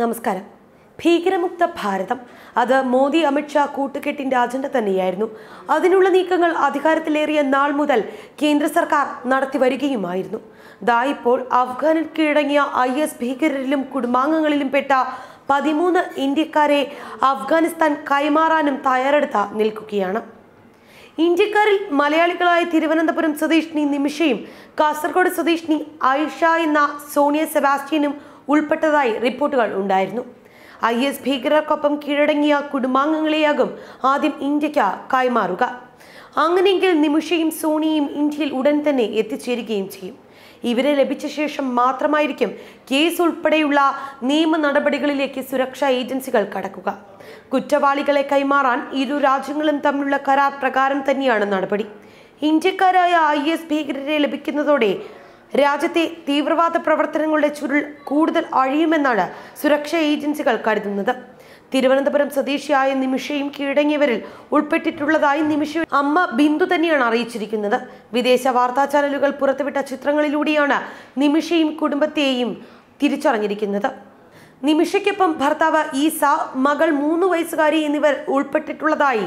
നമസ്കാരം ഭീകരമുക്ത ഭാരതം അത് മോദി അമിത്ഷാ കൂട്ടുകെട്ടിന്റെ അജണ്ട തന്നെയായിരുന്നു അതിനുള്ള നീക്കങ്ങൾ അധികാരത്തിലേറിയ നാൾ മുതൽ കേന്ദ്ര സർക്കാർ നടത്തി വരികയുമായിരുന്നു ദായിപ്പോൾ അഫ്ഗാനിൽ കീഴടങ്ങിയ ഐ എസ് ഭീകരരിലും കുടുംബാംഗങ്ങളിലും പെട്ട പതിമൂന്ന് ഇന്ത്യക്കാരെ അഫ്ഗാനിസ്ഥാൻ കൈമാറാനും തയ്യാറെടുത്ത നിൽക്കുകയാണ് ഇന്ത്യക്കാരിൽ മലയാളികളായ തിരുവനന്തപുരം സ്വദേശിനി നിമിഷയും കാസർഗോഡ് സ്വദേശിനി ഐഷ എന്ന സോണിയ സെബാസ്റ്റ്യനും ഉൾപ്പെട്ടതായി റിപ്പോർട്ടുകൾ ഉണ്ടായിരുന്നു ഐ എസ് ഭീകരർക്കൊപ്പം കീഴടങ്ങിയ കുടുംബാംഗങ്ങളെയാകും ആദ്യം ഇന്ത്യക്ക് കൈമാറുക അങ്ങനെയെങ്കിൽ നിമിഷയും സോണിയയും ഇന്ത്യയിൽ ഉടൻ തന്നെ എത്തിച്ചേരുകയും ചെയ്യും ഇവരെ ലഭിച്ച ശേഷം മാത്രമായിരിക്കും കേസ് ഉൾപ്പെടെയുള്ള നിയമ നടപടികളിലേക്ക് സുരക്ഷാ ഏജൻസികൾ കടക്കുക കുറ്റവാളികളെ കൈമാറാൻ ഇരു രാജ്യങ്ങളും തമ്മിലുള്ള കരാർ പ്രകാരം തന്നെയാണ് നടപടി ഇന്ത്യക്കാരായ ഐ എസ് ഭീകരരെ ലഭിക്കുന്നതോടെ രാജ്യത്തെ തീവ്രവാദ പ്രവർത്തനങ്ങളുടെ ചുരുൾ കൂടുതൽ അഴിയുമെന്നാണ് സുരക്ഷാ ഏജൻസികൾ കരുതുന്നത് തിരുവനന്തപുരം സ്വദേശിയായ നിമിഷയും കീഴടങ്ങിയവരിൽ ഉൾപ്പെട്ടിട്ടുള്ളതായി നിമിഷ അമ്മ ബിന്ദു തന്നെയാണ് അറിയിച്ചിരിക്കുന്നത് വിദേശ വാർത്താ ചാനലുകൾ പുറത്തുവിട്ട ചിത്രങ്ങളിലൂടെയാണ് നിമിഷയും കുടുംബത്തെയും തിരിച്ചറിഞ്ഞിരിക്കുന്നത് നിമിഷയ്ക്കൊപ്പം ഭർത്താവ് ഈസ മകൾ മൂന്ന് വയസ്സുകാരി എന്നിവർ ഉൾപ്പെട്ടിട്ടുള്ളതായി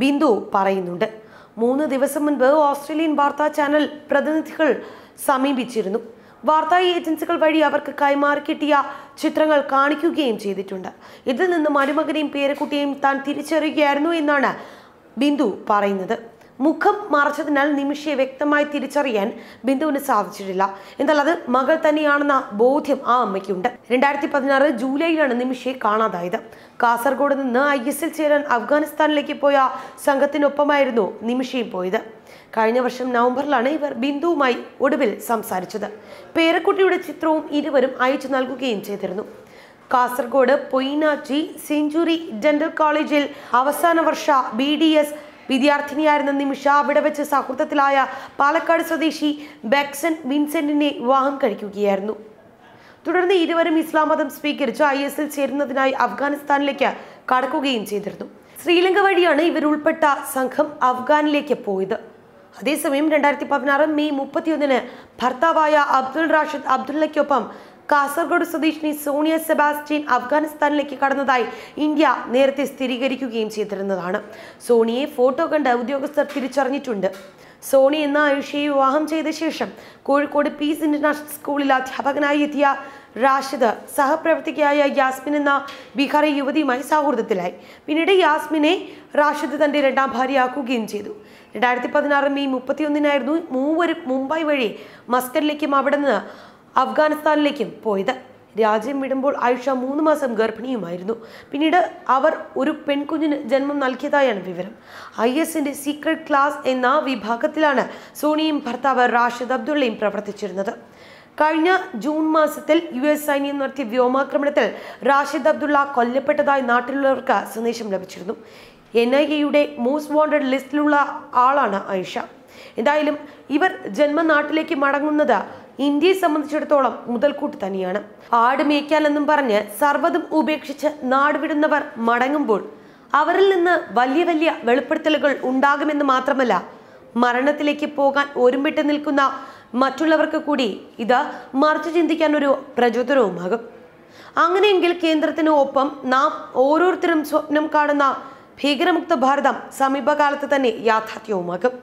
ബിന്ദു പറയുന്നുണ്ട് മൂന്ന് ദിവസം മുൻപ് ഓസ്ട്രേലിയൻ വാർത്താ ചാനൽ പ്രതിനിധികൾ സമീപിച്ചിരുന്നു വാർത്താ ഏജൻസികൾ വഴി അവർക്ക് കൈമാറി കിട്ടിയ ചിത്രങ്ങൾ കാണിക്കുകയും ചെയ്തിട്ടുണ്ട് ഇതിൽ നിന്ന് മരുമകനെയും പേരക്കുട്ടിയെയും താൻ തിരിച്ചറിയുകയായിരുന്നു എന്നാണ് ബിന്ദു പറയുന്നത് മുഖം മറച്ചതിനാൽ നിമിഷയെ വ്യക്തമായി തിരിച്ചറിയാൻ ബിന്ദുവിന് സാധിച്ചിട്ടില്ല എന്നാൽ അത് മകൾ തന്നെയാണെന്ന ബോധ്യം ആ അമ്മയ്ക്കുണ്ട് രണ്ടായിരത്തി പതിനാറ് ജൂലൈയിലാണ് നിമിഷയെ കാണാതായത് കാസർഗോഡ് നിന്ന് ഐ എസിൽ ചേരാൻ അഫ്ഗാനിസ്ഥാനിലേക്ക് പോയ സംഘത്തിനൊപ്പമായിരുന്നു നിമിഷയും പോയത് കഴിഞ്ഞ വർഷം നവംബറിലാണ് ഇവർ ബിന്ദുവുമായി ഒടുവിൽ സംസാരിച്ചത് പേരക്കുട്ടിയുടെ ചിത്രവും ഇരുവരും അയച്ചു നൽകുകയും ചെയ്തിരുന്നു കാസർഗോഡ് പൊയ്നാച്ചി സെഞ്ചുറി ഡെന്റൽ കോളേജിൽ അവസാന വർഷ ബി ഡി എസ് വിദ്യാർത്ഥിനിയായിരുന്ന നിമിഷ അവിടെ വെച്ച് സൗഹൃദത്തിലായ പാലക്കാട് സ്വദേശി ബെക്സൺ വിൻസെന്റിനെ വിവാഹം കഴിക്കുകയായിരുന്നു തുടർന്ന് ഇരുവരും ഇസ്ലാം മതം സ്വീകരിച്ച് ഐ എൽ ചേരുന്നതിനായി അഫ്ഗാനിസ്ഥാനിലേക്ക് കടക്കുകയും ചെയ്തിരുന്നു ശ്രീലങ്ക വഴിയാണ് ഇവർ ഉൾപ്പെട്ട സംഘം അഫ്ഗാനിലേക്ക് പോയത് അതേസമയം രണ്ടായിരത്തി പതിനാറ് മെയ് മുപ്പത്തിയൊന്നിന് ഭർത്താവായ അബ്ദുൾ റാഷിദ് അബ്ദുള്ളയ്ക്കൊപ്പം കാസർഗോഡ് സ്വദേശിനി സോണിയ സെബാസ്റ്റ്യൻ അഫ്ഗാനിസ്ഥാനിലേക്ക് കടന്നതായി ഇന്ത്യ നേരത്തെ സ്ഥിരീകരിക്കുകയും ചെയ്തിരുന്നതാണ് സോണിയെ ഫോട്ടോ കണ്ട് ഉദ്യോഗസ്ഥർ തിരിച്ചറിഞ്ഞിട്ടുണ്ട് സോണി എന്ന ആയുഷയെ വിവാഹം ചെയ്ത ശേഷം കോഴിക്കോട് പീസ് ഇന്റർനാഷണൽ സ്കൂളിൽ അധ്യാപകനായി എത്തിയ റാഷിദ് സഹപ്രവർത്തകയായ യാസ്മിൻ എന്ന ബീഹാറി യുവതിയുമായി സൗഹൃദത്തിലായി പിന്നീട് യാസ്മിനെ റാഷിദ് തന്റെ രണ്ടാം ഭാര്യയാക്കുകയും ചെയ്തു രണ്ടായിരത്തി പതിനാറ് മെയ് മുപ്പത്തിയൊന്നിനായിരുന്നു മൂവരും മുംബൈ വഴി മസ്കറിലേക്കും അവിടെ നിന്ന് അഫ്ഗാനിസ്ഥാനിലേക്കും പോയത് രാജ്യം വിടുമ്പോൾ ആയിഷ മൂന്ന് മാസം ഗർഭിണിയുമായിരുന്നു പിന്നീട് അവർ ഒരു പെൺകുഞ്ഞിന് ജന്മം നൽകിയതായാണ് വിവരം ഐ എസിൻ്റെ സീക്രട്ട് ക്ലാസ് എന്ന വിഭാഗത്തിലാണ് സോണിയും ഭർത്താവ് റാഷിദ് അബ്ദുള്ളയും പ്രവർത്തിച്ചിരുന്നത് കഴിഞ്ഞ ജൂൺ മാസത്തിൽ യു എസ് സൈന്യം നടത്തിയ വ്യോമാക്രമണത്തിൽ റാഷിദ് അബ്ദുള്ള കൊല്ലപ്പെട്ടതായി നാട്ടിലുള്ളവർക്ക് സന്ദേശം ലഭിച്ചിരുന്നു എൻ ഐ എയുടെ മോസ്റ്റ് വാണ്ടഡ് ലിസ്റ്റിലുള്ള ആളാണ് ഐഷ എന്തായാലും ഇവർ ജന്മനാട്ടിലേക്ക് മടങ്ങുന്നത് ഇന്ത്യയെ സംബന്ധിച്ചിടത്തോളം മുതൽക്കൂട്ട് തന്നെയാണ് ആട് മേയ്ക്കാലെന്നും പറഞ്ഞ് സർവ്വതും ഉപേക്ഷിച്ച് നാടുവിടുന്നവർ മടങ്ങുമ്പോൾ അവരിൽ നിന്ന് വലിയ വലിയ വെളിപ്പെടുത്തലുകൾ ഉണ്ടാകുമെന്ന് മാത്രമല്ല മരണത്തിലേക്ക് പോകാൻ ഒരുമിട്ട് നിൽക്കുന്ന മറ്റുള്ളവർക്ക് കൂടി ഇത് മറിച്ച് ചിന്തിക്കാൻ ഒരു പ്രചോദനവുമാകും അങ്ങനെയെങ്കിൽ കേന്ദ്രത്തിന് ഒപ്പം നാം ഓരോരുത്തരും സ്വപ്നം കാണുന്ന ഭീകരമുക്ത ഭാരതം സമീപകാലത്ത് തന്നെ യാഥാർത്ഥ്യവുമാകും